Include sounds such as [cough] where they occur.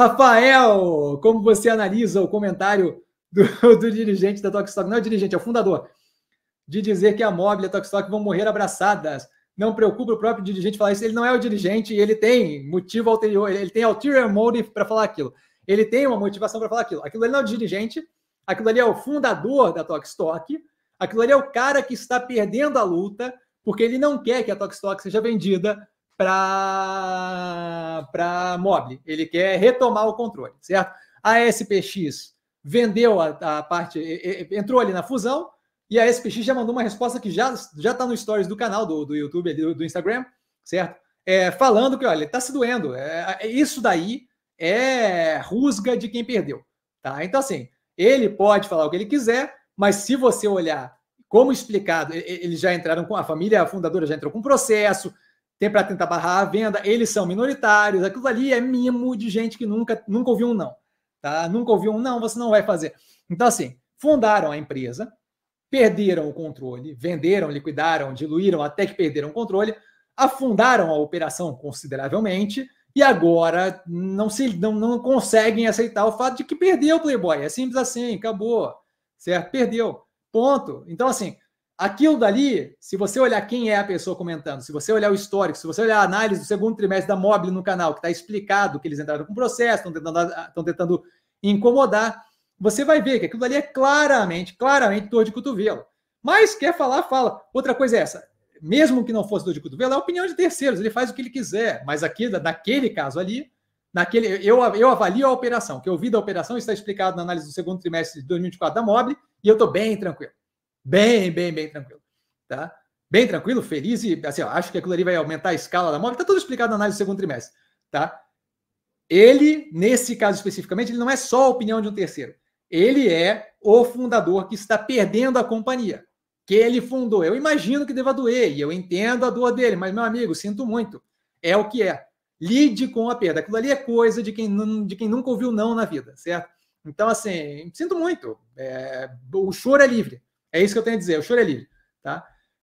Rafael, como você analisa o comentário do, [laughs] do dirigente da Tokstok? Não é o dirigente, é o fundador. De dizer que a Mobile e a Tokstok vão morrer abraçadas. Não preocupa o próprio dirigente falar isso. Ele não é o dirigente e ele tem motivo ulterior. Ele tem ulterior motive para falar aquilo. Ele tem uma motivação para falar aquilo. Aquilo ali não é o dirigente. Aquilo ali é o fundador da Tokstok. Aquilo ali é o cara que está perdendo a luta porque ele não quer que a Tokstok seja vendida para Mobile. Ele quer retomar o controle, certo? A SPX vendeu a, a parte, entrou ali na fusão, e a SPX já mandou uma resposta que já já está no stories do canal, do, do YouTube, do, do Instagram, certo? É, falando que, olha, está se doendo. É, é, isso daí é rusga de quem perdeu, tá? Então, assim, ele pode falar o que ele quiser, mas se você olhar como explicado, eles já entraram com a família fundadora já entrou com processo, tem para tentar barrar a venda, eles são minoritários, aquilo ali é mimo de gente que nunca, nunca ouviu um não. Tá? Nunca ouviu um não, você não vai fazer. Então, assim, fundaram a empresa, perderam o controle, venderam, liquidaram, diluíram até que perderam o controle, afundaram a operação consideravelmente e agora não se não, não conseguem aceitar o fato de que perdeu o Playboy. É simples assim, acabou. Certo? Perdeu. Ponto. Então, assim, Aquilo dali, se você olhar quem é a pessoa comentando, se você olhar o histórico, se você olhar a análise do segundo trimestre da Mobile no canal, que está explicado que eles entraram com processo, estão tentando, tentando incomodar, você vai ver que aquilo dali é claramente, claramente dor de cotovelo. Mas quer falar, fala. Outra coisa é essa. Mesmo que não fosse dor de cotovelo, é a opinião de terceiros, ele faz o que ele quiser. Mas aqui, naquele caso ali, naquele, eu, eu avalio a operação. O que eu vi da operação está explicado na análise do segundo trimestre de 2024 da Mobile e eu estou bem tranquilo. Bem, bem, bem tranquilo. Tá? Bem tranquilo, feliz e assim, ó, acho que aquilo ali vai aumentar a escala da moto. Está tudo explicado na análise do segundo trimestre. Tá? Ele, nesse caso especificamente, ele não é só a opinião de um terceiro. Ele é o fundador que está perdendo a companhia que ele fundou. Eu imagino que deva doer e eu entendo a dor dele, mas meu amigo, sinto muito. É o que é. Lide com a perda. Aquilo ali é coisa de quem, de quem nunca ouviu não na vida, certo? Então, assim, sinto muito. É, o choro é livre. É isso que eu tenho a dizer, eu é chorei livre, tá?